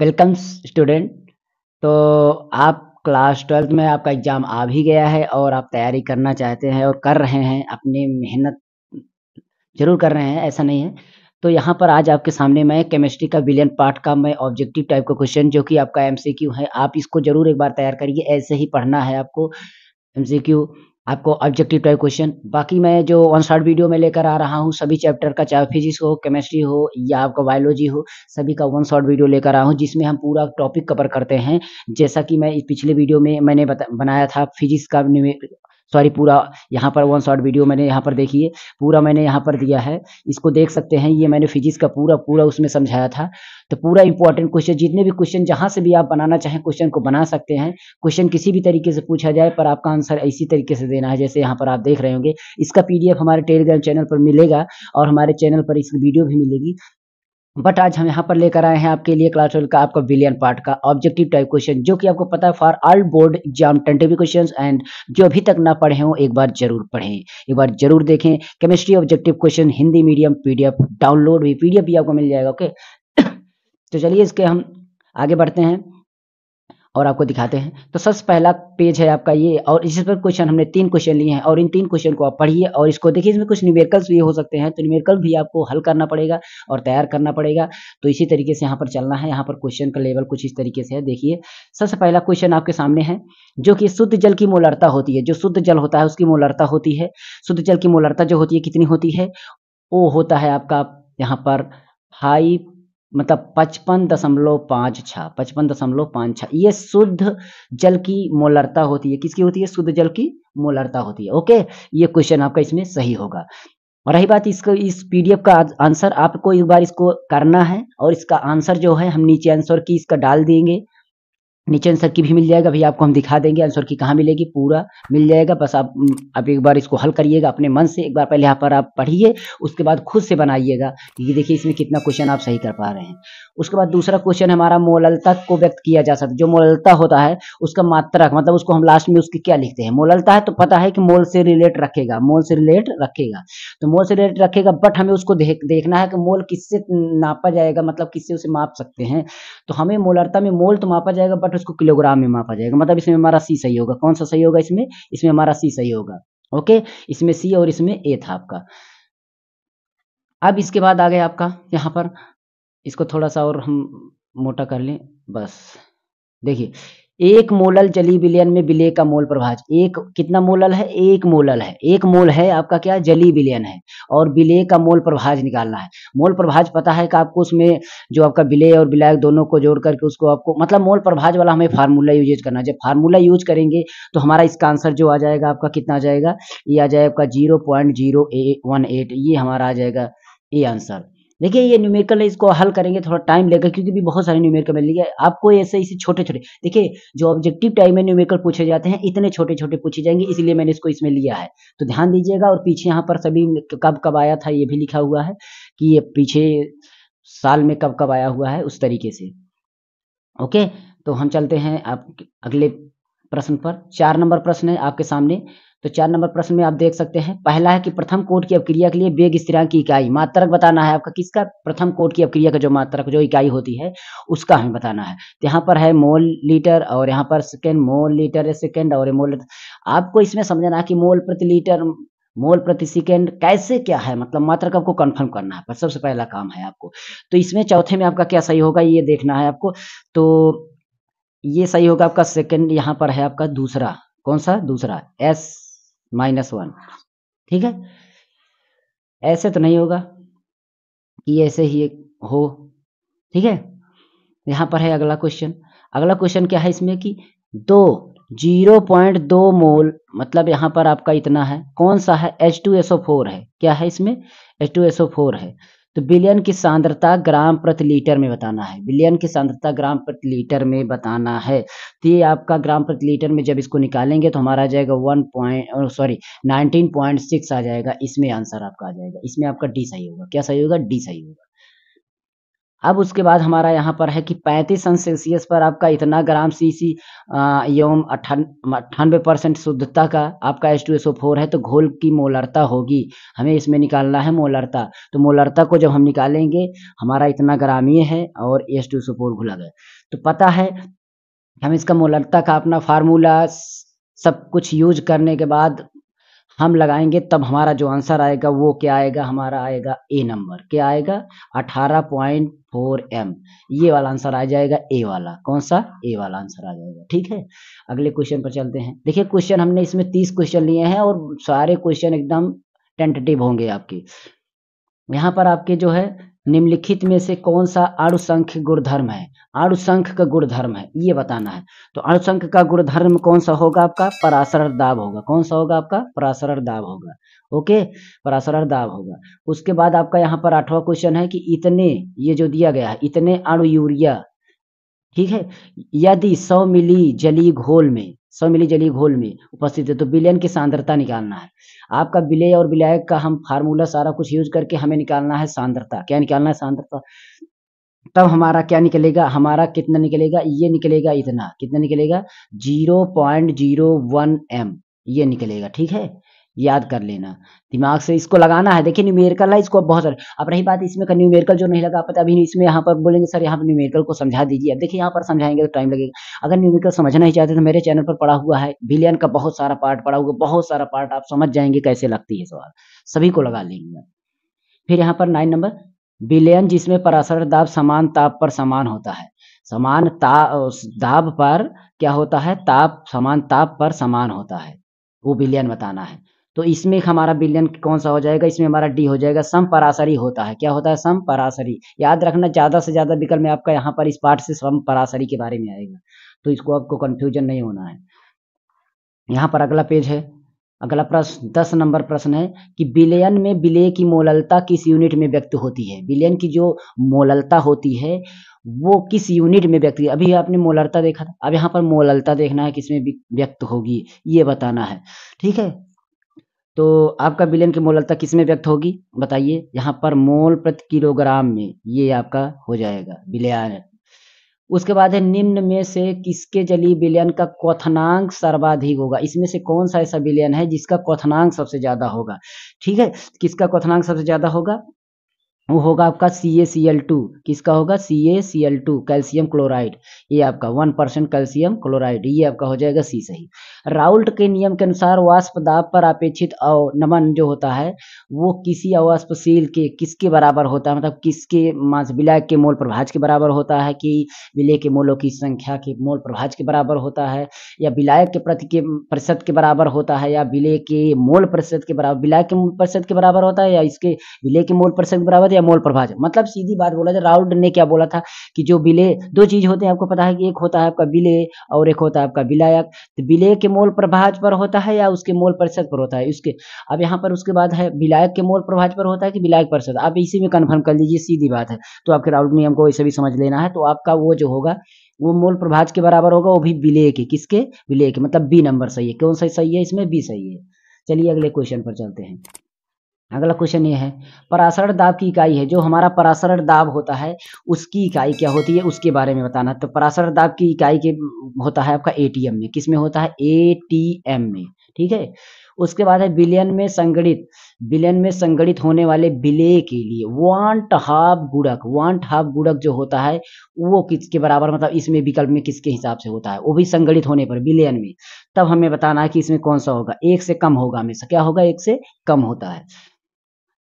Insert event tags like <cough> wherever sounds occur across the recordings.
welcome student तो आप class twelfth में आपका एग्ज़ाम आ भी गया है और आप तैयारी करना चाहते हैं और कर रहे हैं अपनी मेहनत जरूर कर रहे हैं ऐसा नहीं है तो यहाँ पर आज आपके सामने मैं केमिस्ट्री का विलियन पार्ट का मैं ऑब्जेक्टिव टाइप का क्वेश्चन जो कि आपका एमसीक्यू है आप इसको जरूर एक बार तैयार करिए ऐसे ही पढ़ना है आपको एम आपको ऑब्जेक्टिव टाइप क्वेश्चन बाकी मैं जो वन शॉर्ट वीडियो में लेकर आ रहा हूँ सभी चैप्टर का चाहे फिजिक्स हो केमिस्ट्री हो या आपका बायोलॉजी हो सभी का वन शॉर्ट वीडियो लेकर आया हूँ जिसमें हम पूरा टॉपिक कवर करते हैं जैसा कि मैं इस पिछले वीडियो में मैंने बनाया था फिजिक्स का सॉरी पूरा यहाँ पर वन शॉर्ट वीडियो मैंने यहाँ पर देखिए पूरा मैंने यहाँ पर दिया है इसको देख सकते हैं ये मैंने फिजिक्स का पूरा पूरा उसमें समझाया था तो पूरा इंपॉर्टेंट क्वेश्चन जितने भी क्वेश्चन जहाँ से भी आप बनाना चाहें क्वेश्चन को बना सकते हैं क्वेश्चन किसी भी तरीके से पूछा जाए पर आपका आंसर इसी तरीके से देना है जैसे यहाँ पर आप देख रहे होंगे इसका पी हमारे टेलीग्राम चैनल पर मिलेगा और हमारे चैनल पर इसकी वीडियो भी मिलेगी बट आज हम यहाँ पर लेकर आए हैं आपके लिए क्लास ट्वेल्व का आपका विलियन पार्ट का ऑब्जेक्टिव टाइप क्वेश्चन जो कि आपको पता है for all board exam tentative questions and जो अभी तक ना पढ़े हो एक बार जरूर पढ़ें एक बार जरूर देखें chemistry objective question Hindi medium PDF download भी पीडीएफ भी आपको मिल जाएगा ओके <coughs> तो चलिए इसके हम आगे बढ़ते हैं और आपको दिखाते हैं तो सबसे पहला पेज है आपका ये और इस पर क्वेश्चन हमने तीन क्वेश्चन लिए हैं और इन तीन क्वेश्चन को आप पढ़िए और इसको देखिए इसमें कुछ न्यूमेरिकल्स भी हो सकते हैं तो न्यूमेरिकल भी आपको हल करना पड़ेगा और तैयार करना पड़ेगा तो इसी तरीके से यहाँ पर चलना है यहाँ पर क्वेश्चन का लेवल कुछ इस तरीके से है देखिए सबसे पहला क्वेश्चन आपके सामने है जो कि शुद्ध जल की मोलरता होती है जो शुद्ध जल होता है उसकी मोलरता होती है शुद्ध जल की मोलरता जो होती है कितनी होती है वो होता है आपका यहाँ पर फाइव मतलब पचपन दशमलव पाँच छः पचपन दशमलव पाँच छः ये शुद्ध जल की मोलरता होती है किसकी होती है शुद्ध जल की मोलरता होती है ओके ये क्वेश्चन आपका इसमें सही होगा और रही बात इसको इस पीडीएफ का आंसर आपको एक बार इसको करना है और इसका आंसर जो है हम नीचे आंसर की इसका डाल देंगे नीचे आंसर की भी मिल जाएगा अभी आपको हम दिखा देंगे आंसर की कहाँ मिलेगी पूरा मिल जाएगा बस आप आप एक बार इसको हल करिएगा अपने मन से एक बार पहले यहाँ पर आप पढ़िए उसके बाद खुद से बनाइएगा ये देखिए इसमें कितना क्वेश्चन आप सही कर पा रहे हैं उसके बाद दूसरा क्वेश्चन हमारा मोललता को व्यक्त किया जा सकता है जो मोललता होता है उसका मात्रक मतलब उसको हम लास्ट में उसकी क्या लिखते हैं मोललता है तो पता है कि मोल से रिलेट रखेगा मोल से रिलेट रखेगा तो मोल से रिलेट रखेगा बट हमें उसको देख, देखना है कि मोल किससे नापा जाएगा मतलब किससे उसे माप सकते हैं तो हमें मोलरता में मोल तो मापा जाएगा बट तो इसको किलोग्राम में मापा जाएगा मतलब इसमें हमारा सी सही होगा कौन सा सही होगा इसमें इसमें हमारा सी सही होगा ओके इसमें सी और इसमें ए था आपका अब इसके बाद आ गया आपका यहाँ पर इसको थोड़ा सा और हम मोटा कर लें बस देखिए एक मोलल जली विलयन में विलय का मोल प्रभाज एक कितना मोलल है एक मोलल है एक मोल है आपका क्या जली विलयन है और विलय का मोल प्रभाज निकालना है मोल प्रभाज पता है कि आपको उसमें जो आपका विलय और विलायक दोनों को जोड़ करके उसको आपको मतलब मोल प्रभाज वाला हमें फार्मूला यूज करना है जब फार्मूला यूज करेंगे तो हमारा इसका आंसर जो आ जाएगा आपका कितना आ जाएगा ये आ जाएगा आपका zero point zero one eight ये हमारा आ जाएगा ये आंसर देखिए ये न्यूमेरिकल है इसको हल करेंगे थोड़ा टाइम लेगा क्योंकि भी बहुत सारे न्यूमेरिकल मिल गया आपको ऐसे इसे छोटे छोटे देखिए जो ऑब्जेक्टिव टाइम में न्यूमेरिकल पूछे जाते हैं इतने छोटे छोटे पूछे जाएंगे इसलिए मैंने इसको इसमें लिया है तो ध्यान दीजिएगा और पीछे यहाँ पर सभी कब कब आया था ये भी लिखा हुआ है कि ये पीछे साल में कब कब आया हुआ है उस तरीके से ओके तो हम चलते हैं आप अगले प्रश्न पर चार नंबर प्रश्न है आपके सामने तो चार नंबर प्रश्न में आप देख सकते हैं पहला है कि प्रथम कोट की अपक्रिया के लिए वेग स्थिरांक की इकाई मात्रक बताना है आपका किसका प्रथम कोट की अवक्रिया का जो मात्रक जो इकाई होती है उसका हमें बताना है तो यहाँ पर है मोल लीटर और यहाँ पर सेकेंड मोल लीटर सेकेंड और मोल आपको इसमें समझना है कि मोल प्रति लीटर मोल प्रति सेकेंड कैसे क्या है मतलब मात्रक आपको कंफर्म करना है पर सबसे पहला काम है आपको तो इसमें चौथे में आपका क्या सही होगा ये देखना है आपको तो ये सही होगा आपका सेकेंड यहाँ पर है आपका दूसरा कौन सा दूसरा एस माइनस वन ठीक है ऐसे तो नहीं होगा कि ऐसे ही हो ठीक है यहां पर है अगला क्वेश्चन अगला क्वेश्चन क्या है इसमें कि दो जीरो पॉइंट दो मोल मतलब यहां पर आपका इतना है कौन सा है एच टू एसओ फोर है क्या है इसमें एच टू एसओ फोर है तो बिलियन की सांद्रता ग्राम प्रति लीटर में बताना है बिलियन की सांद्रता ग्राम प्रति लीटर में बताना है तो ये आपका ग्राम प्रति लीटर में जब इसको निकालेंगे तो हमारा आ जाएगा one point sorry nineteen point six आ जाएगा इसमें आंसर आपका आ जाएगा इसमें आपका डी सही होगा क्या सही होगा डी सही होगा अब उसके बाद हमारा यहाँ पर है कि पैंतीस अंश सेल्सियस पर आपका इतना ग्राम सी सी एवं अट्ठानबे परसेंट शुद्धता का आपका H two S O four है तो घोल की मोलरता होगी हमें इसमें निकालना है मोलरता तो मोलरता को जब हम निकालेंगे हमारा इतना ग्रामीय है और H two S O four घुला गया तो पता है हम इसका मोलरता का अपना फार्मूला सब कुछ यूज करने के बाद हम लगाएंगे तब हमारा जो आंसर आएगा वो क्या आएगा हमारा आएगा ए नंबर क्या आएगा अठारह पॉइंट फोर एम ये वाला आंसर आ जाएगा ए वाला कौन सा ए वाला आंसर आ जाएगा ठीक है अगले क्वेश्चन पर चलते हैं देखिए क्वेश्चन हमने इसमें तीस क्वेश्चन लिए हैं और सारे क्वेश्चन एकदम टेंटेटिव होंगे आपके यहाँ पर आपके जो है निम्नलिखित में से कौन सा अणुसंख्य गुणधर्म है अणुसंख का गुणधर्म है ये बताना है तो अणुसंख का गुणधर्म कौन सा होगा आपका पराशर दाब होगा कौन सा होगा आपका पराशर दाब होगा ओके पराशर दाब होगा उसके बाद आपका यहाँ पर आठवां क्वेश्चन है कि इतने ये जो दिया गया है इतने अणु यूरिया ठीक है यदि 100 मिली जली घोल में 100 मिली जली घोल में उपस्थित है तो विलयन की सांद्रता निकालना है आपका विलय और विलायक का हम फार्मूला सारा कुछ यूज करके हमें निकालना है सांद्रता क्या निकालना है सांद्रता तब हमारा क्या निकलेगा हमारा कितना निकलेगा ये निकलेगा इतना कितना निकलेगा zero point zero one M ये निकलेगा ठीक है याद कर लेना दिमाग से इसको लगाना है देखिए न्यूमेरिकल है इसको बहुत सारे अब रही बात इसमें का न्यूमेरिकल जो नहीं लगा पता अभी इसमें यहाँ पर बोलेंगे सर यहाँ पर न्यूमेरिकल को समझा दीजिए अब देखिए यहाँ पर समझाएंगे तो टाइम लगेगा अगर न्यूमेरिकल समझना ही चाहते तो मेरे चैनल पर पड़ा हुआ है बिलियन का बहुत सारा पार्ट पड़ा हुआ बहुत सारा पार्ट आप समझ जाएंगे कैसे लगती है सवाल सभी को लगा लेंगे फिर यहाँ पर नाइन नंबर बिलियन जिसमें परासर दाब समान ताप पर समान होता है समान ता दाब पर क्या होता है ताप समान ताप पर समान होता है वो बिलियन बताना है तो इसमें हमारा बिलियन कौन सा हो जाएगा इसमें हमारा डी हो जाएगा सम परासरी होता है क्या होता है सम परासरी याद रखना ज़्यादा से ज़्यादा विकल्प में आपका यहाँ पर इस पार्ट से सम परासरी के बारे में आएगा तो इसको आपको कन्फ्यूजन नहीं होना है यहाँ पर अगला पेज है अगला प्रश्न दस नंबर प्रश्न है कि विलयन में विलय की मोललता किस यूनिट में व्यक्त होती है विलयन की जो मोललता होती है वो किस यूनिट में व्यक्त अभी आपने मोललता देखा था अब यहाँ पर मोललता देखना है किसमें व्यक्त होगी ये बताना है ठीक है तो आपका विलयन की मोललता किस में व्यक्त होगी बताइए यहाँ पर मोल प्रति किलोग्राम में ये आपका हो जाएगा विलयन उसके बाद है निम्न में से किसके जलीय विलयन का क्वनांक सर्वाधिक होगा इसमें से कौन सा ऐसा विलयन है जिसका क्वनांक सबसे ज्यादा होगा ठीक है किसका क्वनांक सबसे ज्यादा होगा वो होगा आपका सी ए सी एल टू किसका होगा C A C L two calcium chloride ये आपका वन परसेंट कैल्शियम क्लोराइड ये आपका हो जाएगा सी सही राउल्ट के नियम के अनुसार वाष्प दाब पर अपेक्षित नमन जो होता है वो किसी अवाष्पशील के किसके बराबर होता है मतलब किसके मास विलय के मोल प्रभाज के बराबर होता है कि विलय के मोलों की संख्या के मोल प्रभाज के बराबर होता है या विलायक के प्रति के प्रतिशत के बराबर होता है या विलय के मोल प्रतिशत के बराबर विलय के मोल प्रतिशत के बराबर होता है या इसके विलय के मोल प्रतिशत के बराबर या मोल प्रभाजक मतलब सीधी बात बोला जाए राउंड ने क्या बोला था कि जो बिले दो चीज होते हैं आपको पता है कि एक होता है आपका बिले और एक होता है आपका विलायक तो बिले के मोल प्रभाज पर होता है या उसके मोल परिषद पर होता है उसके अब यहाँ पर उसके बाद है विलायक के मोल प्रभाज पर होता है कि विलायक परिषद आप इसी में कन्फर्म कर लीजिए सीधी बात है तो आपके राउंड नियम को ऐसे भी समझ लेना है तो आपका वो जो होगा वो मोल प्रभाज के बराबर होगा वो भी विले के किसके विले के मतलब बी नंबर सही है कौन सा सही है इसमें बी सही है चलिए अगले क्वेश्चन पर चलते हैं अगला क्वेश्चन ये है परासरण दाब की इकाई है जो हमारा परासरण दाब होता है उसकी इकाई क्या होती है उसके बारे में बताना तो परासरण दाब की इकाई के होता है आपका एटीएम में किस में होता है एटीएम में ठीक है उसके बाद है बिलियन में संगणित बिलियन में संगणित होने वाले बिले के लिए वांट हाफ गुड़क वांट हाफ गुड़क जो होता है वो किसके बराबर मतलब इसमें विकल्प में किसके हिसाब से होता है वो भी संगणित होने पर बिलियन में तब हमें बताना है कि इसमें कौन सा होगा एक से कम होगा हमेशा क्या होगा एक से कम होता है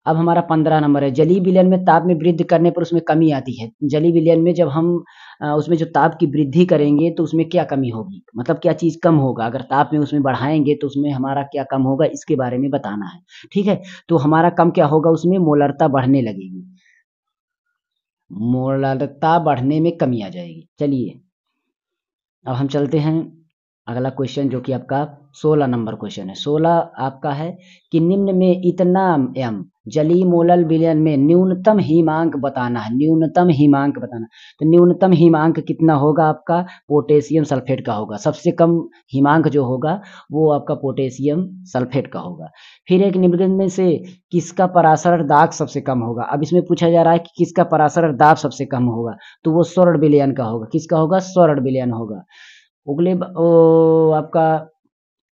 अब हमारा पंद्रह नंबर है जली विलयन में ताप में वृद्धि करने पर उसमें कमी आती है जली विलयन में जब हम उसमें जो ताप की वृद्धि करेंगे तो उसमें क्या कमी होगी मतलब क्या चीज़ कम होगा अगर ताप में उसमें बढ़ाएंगे तो उसमें हमारा क्या कम होगा इसके बारे में बताना है ठीक है तो हमारा कम क्या होगा उसमें मोलरता बढ़ने लगेगी मोलरता बढ़ने में कमी आ जाएगी चलिए अब हम चलते हैं अगला क्वेश्चन जो कि आपका सोलह नंबर क्वेश्चन है सोलह आपका है कि निम्न में इतना एम जली मोलल विलयन में न्यूनतम हिमांक बताना है न्यूनतम हिमांक बताना तो न्यूनतम हिमांक कितना होगा आपका पोटेशियम सल्फेट का होगा सबसे कम हिमांक जो होगा वो आपका पोटेशियम सल्फेट का होगा फिर एक निम्न में से किसका परासरण दाग सबसे कम होगा अब इसमें पूछा जा रहा है कि किसका परासरण दाग सबसे कम होगा तो वो स्वर्ण विलयन का होगा किसका होगा स्वर्ण विलयन होगा उगले ओ आपका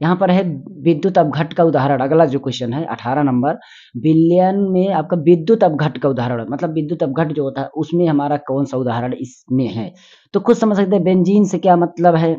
यहाँ पर है विद्युत अपघट का उदाहरण अगला जो क्वेश्चन है अठारह नंबर बिलियन में आपका विद्युत अपघट का उदाहरण मतलब विद्युत अपघट जो होता है उसमें हमारा कौन सा उदाहरण इसमें है तो खुद समझ सकते हैं बेंजीन से क्या मतलब है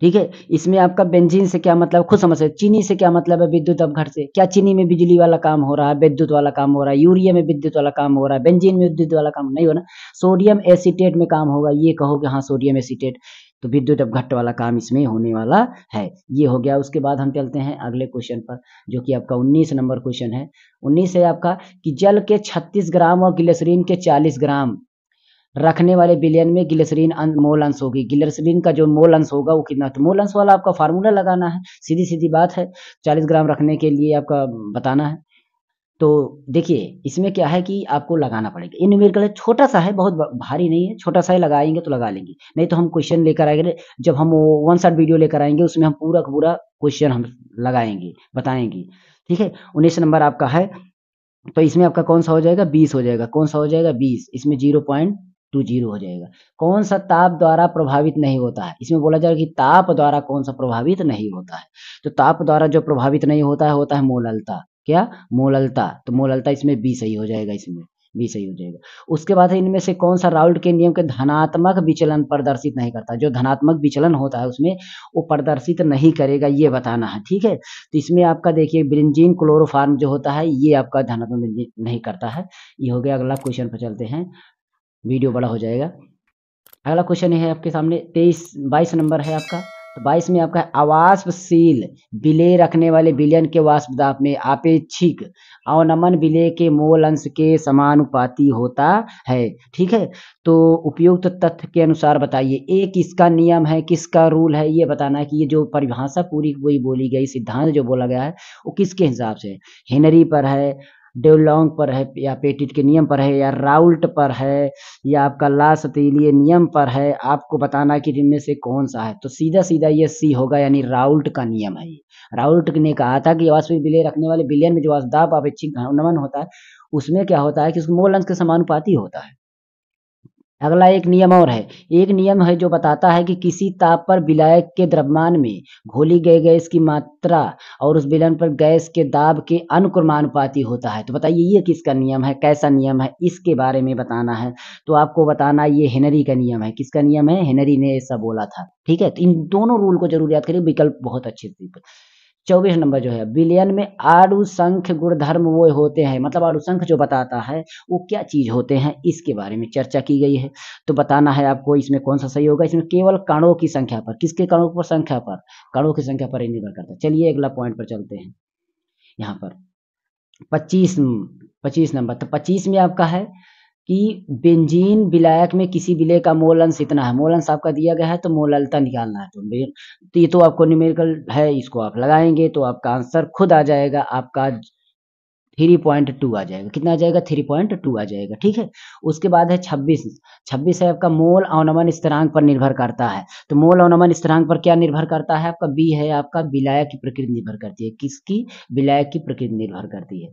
ठीक है इसमें आपका बेंजीन से क्या मतलब खुद समझ सकते चीनी से क्या मतलब है विद्युत अपघट से क्या चीनी में बिजली वाला काम हो रहा है विद्युत वाला काम हो रहा है यूरिया में विद्युत वाला काम हो रहा है बेंजीन में विद्युत वाला काम नहीं हो रहा सोडियम एसिटेट में काम होगा ये कहो कि हाँ सोडियम एसिटेट तो विद्युत अपघट वाला काम इसमें होने वाला है ये हो गया उसके बाद हम चलते हैं अगले क्वेश्चन पर जो कि आपका 19 नंबर क्वेश्चन है 19 है आपका कि जल के 36 ग्राम और गिलेसरीन के 40 ग्राम रखने वाले बिलियन में गिलेसरीन अं-, मोल अंश होगी गिलेसरीन का जो मोल अंश होगा वो कितना तो मोल अंश वाला आपका फार्मूला लगाना है सीधी सीधी बात है चालीस ग्राम रखने के लिए आपका बताना है तो देखिए इसमें क्या है कि आपको लगाना पड़ेगा इन न्यूमेरिकल है छोटा सा है बहुत भारी नहीं है छोटा सा है लगाएंगे तो लगा लेंगे नहीं तो हम क्वेश्चन लेकर आएंगे जब हम वन साइड वीडियो लेकर आएंगे उसमें हम पूरा पूरा क्वेश्चन हम लगाएंगे बताएंगे ठीक है उन्नीस नंबर आपका है तो इसमें आपका कौन सा हो जाएगा बीस हो जाएगा कौन सा हो जाएगा बीस इसमें जीरो पॉइंट टू जीरो हो जाएगा कौन सा ताप द्वारा प्रभावित नहीं होता है इसमें बोला जाएगा कि ताप द्वारा कौन सा प्रभावित नहीं होता है तो ताप द्वारा जो प्रभावित नहीं होता है होता है मोललता क्या मोललता तो मोललता इसमें बी सही हो जाएगा इसमें बी सही हो जाएगा उसके बाद है इनमें से कौन सा राउल्ड के नियम के धनात्मक विचलन प्रदर्शित नहीं करता जो धनात्मक विचलन होता है उसमें वो प्रदर्शित नहीं करेगा ये बताना है ठीक है तो इसमें आपका देखिए ब्रिंजीन क्लोरोफार्म जो होता है ये आपका धनात्मक नहीं करता है ये हो गया अगला क्वेश्चन पर चलते हैं वीडियो बड़ा हो जाएगा अगला क्वेश्चन है आपके सामने तेईस बाईस नंबर है आपका तो बाईस में आपका आवासशील बिले रखने वाले बिलियन के वाष्पदाप में आपेक्षिक अवनमन बिले के मोल अंश के समानुपाती होता है ठीक है तो उपयुक्त तो तथ्य के अनुसार बताइए एक इसका नियम है किसका रूल है ये बताना है कि ये जो परिभाषा पूरी वही बोली गई सिद्धांत जो बोला गया है वो किसके हिसाब से हेनरी पर है डेवलॉन्ग पर है या पेटिट के नियम पर है या राउल्ट पर है या आपका ला नियम पर है आपको बताना कि इनमें से कौन सा है तो सीधा सीधा ये सी होगा यानी राउल्ट का नियम है ये राउल्ट ने कहा था कि वास्तविक विलय रखने वाले बिलियन में जो वास्तव अपेक्षिक घनमन होता है उसमें क्या होता है कि उसमें मूल अंश के समानुपाती होता है अगला एक नियम और है एक नियम है जो बताता है कि किसी ताप पर विलायक के द्रव्यमान में घोली गई गैस की मात्रा और उस विलन पर गैस के दाब के अनुक्रमानुपाती होता है तो बताइए ये किसका नियम है कैसा नियम है इसके बारे में बताना है तो आपको बताना ये हेनरी का नियम है किसका नियम है हेनरी ने ऐसा बोला था ठीक है तो इन दोनों रूल को जरूर याद करिए विकल्प बहुत अच्छे से चौबीस नंबर जो है विलयन में आड़ुसंख्य गुणधर्म वो होते हैं मतलब आड़ुसंख्य जो बताता है वो क्या चीज होते हैं इसके बारे में चर्चा की गई है तो बताना है आपको इसमें कौन सा सही होगा इसमें केवल कणों की संख्या पर किसके कणों पर संख्या पर कणों की संख्या पर ही निर्भर करता है चलिए अगला पॉइंट पर चलते हैं यहाँ पर पच्चीस पच्चीस नंबर तो पच्चीस में आपका है कि बेंजीन विलायक में किसी विलय का मोल अंश इतना है मोल अंश आपका दिया गया है तो मोललता निकालना है तो, ये तो आपको न्यूमेरिकल है इसको आप लगाएंगे तो आपका आंसर खुद आ जाएगा आपका थ्री पॉइंट टू आ जाएगा कितना आ जाएगा थ्री पॉइंट टू आ जाएगा ठीक है उसके बाद है छब्बीस छब्बीस है आपका मोल अवनमन स्थिरांक पर निर्भर करता है तो मोल अवनमन स्थिरांक पर क्या निर्भर करता है आपका बी है आपका विलायक की प्रकृति निर्भर करती है किसकी विलायक की प्रकृति निर्भर करती है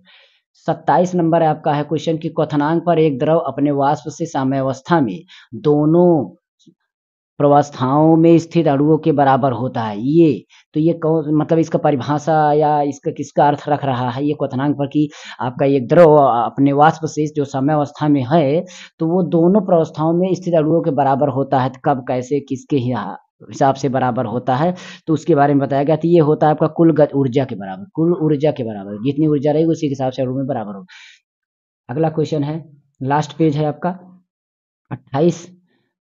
सत्ताईस नंबर आपका है क्वेश्चन की क्वनांग पर एक द्रव अपने वाष्प से अवस्था में दोनों प्रवस्थाओं में स्थित अड़ुओं के बराबर होता है ये तो ये कौन मतलब इसका परिभाषा या इसका किसका अर्थ रख रहा है ये क्वनांग पर कि आपका एक द्रव अपने वाष्प से जो अवस्था में है तो वो दोनों प्रवस्थाओं में स्थित अड़ुओं के बराबर होता है तो कब कैसे किसके हिसाब से बराबर होता है तो उसके बारे में बताया गया तो ये होता है आपका कुल ऊर्जा के बराबर कुल ऊर्जा के बराबर जितनी ऊर्जा रहेगी उसी हिसाब से अणु में बराबर होगा अगला क्वेश्चन है लास्ट पेज है आपका अट्ठाईस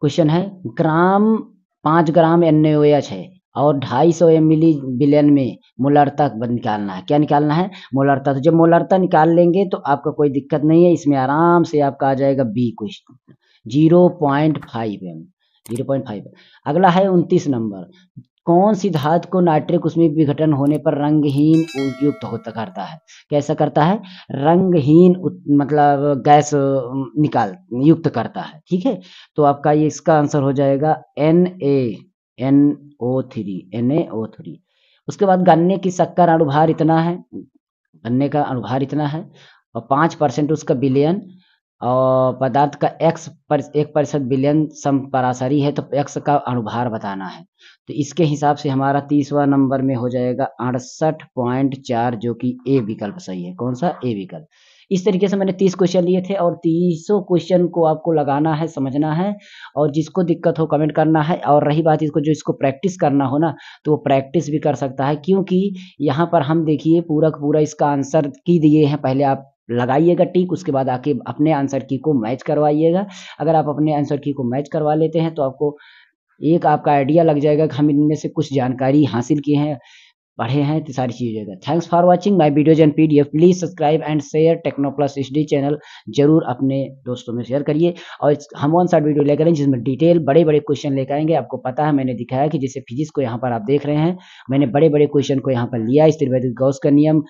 क्वेश्चन है ग्राम पांच ग्राम एन है और 250 एम मिली बिलियन में मोलरता निकालना है क्या निकालना है मोलरता तो जब मोलरता निकाल लेंगे तो आपका कोई दिक्कत नहीं है इसमें आराम से आपका आ जाएगा B question zero point five M zero point five अगला है उनतीस नंबर कौन सी धातु को नाइट्रिक उसमें विघटन होने पर रंगहीन उपयुक्त होता करता है कैसा करता है रंगहीन मतलब गैस निकाल युक्त करता है ठीक है तो आपका ये इसका आंसर हो जाएगा N A N O three N A O three उसके बाद गन्ने की शक्कर अनुभार इतना है गन्ने का अनुभार इतना है और पांच परसेंट उसका बिलियन और पदार्थ का एक्स पर एक प्रतिशत विलयन सम पराशरी है तो एक्स का अनुभार बताना है तो इसके हिसाब से हमारा तीसवा नंबर में हो जाएगा अड़सठ पॉइंट चार जो कि ए विकल्प सही है कौन सा ए विकल्प इस तरीके से मैंने तीस क्वेश्चन लिए थे और तीसों क्वेश्चन को आपको लगाना है समझना है और जिसको दिक्कत हो कमेंट करना है और रही बात इसको जो इसको प्रैक्टिस करना हो ना तो वो प्रैक्टिस भी कर सकता है क्योंकि यहाँ पर हम देखिए पूरा पूरा इसका आंसर की दिए हैं पहले आप लगाइएगा टिक उसके बाद आके अपने आंसर की को मैच करवाइएगा अगर आप अपने आंसर की को मैच करवा लेते हैं तो आपको एक आपका आइडिया लग जाएगा कि हम इनमें से कुछ जानकारी हासिल किए हैं पढ़े हैं तो सारी चीज़ें thanks for watching my videos and PDF please subscribe and share techno plus H channel जरूर अपने दोस्तों में शेयर करिए और हम ऑन साइड वीडियो लेकर आए जिसमें डिटेल बड़े बड़े क्वेश्चन लेकर आएंगे आपको पता है मैंने दिखाया कि जैसे फिजिक्स को यहाँ पर आप देख रहे हैं मैंने बड़े बड़े क्वेश्चन को यहाँ पर लिया इस त्रिवेदी गौस का नियम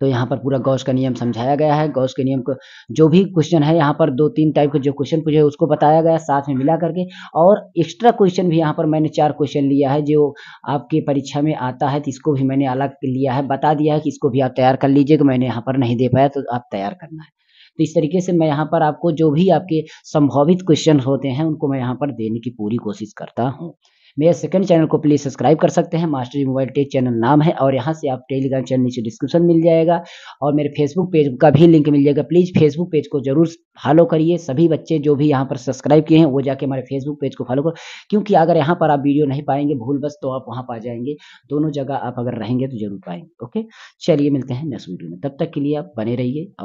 तो यहाँ पर पूरा गौश का नियम समझाया गया है गौश के नियम को जो भी क्वेश्चन है यहाँ पर दो तीन टाइप के जो क्वेश्चन पूछे उसको बताया गया साथ में मिला करके और एक्स्ट्रा क्वेश्चन भी यहाँ पर मैंने चार क्वेश्चन लिया है जो आपके परीक्षा में आता है तो इसको भी मैंने अलग लिया है बता दिया है कि इसको भी आप तैयार कर लीजिए कि तो मैंने यहाँ पर नहीं दे पाया तो आप तैयार करना है तो इस तरीके से मैं यहाँ पर आपको जो भी आपके संभावित क्वेश्चन होते हैं उनको मैं यहाँ पर देने की पूरी कोशिश करता हूँ मेरे सेकंड चैनल को प्लीज़ सब्सक्राइब कर सकते हैं मास्टरी मोबाइल टेक चैनल नाम है और यहाँ से आप टेलीग्राम चैनल नीचे डिस्क्रिप्शन मिल जाएगा और मेरे फेसबुक पेज का भी लिंक मिल जाएगा प्लीज़ फेसबुक पेज को जरूर फॉलो करिए सभी बच्चे जो भी यहाँ पर सब्सक्राइब किए हैं वो जाके हमारे फेसबुक पेज को फॉलो करो क्योंकि अगर यहाँ पर आप वीडियो नहीं पाएंगे भूल बस तो आप वहाँ पा जाएंगे दोनों जगह आप अगर रहेंगे तो जरूर पाएंगे ओके चलिए मिलते हैं नेक्स्ट वीडियो में तब तक के लिए आप बने रहिए और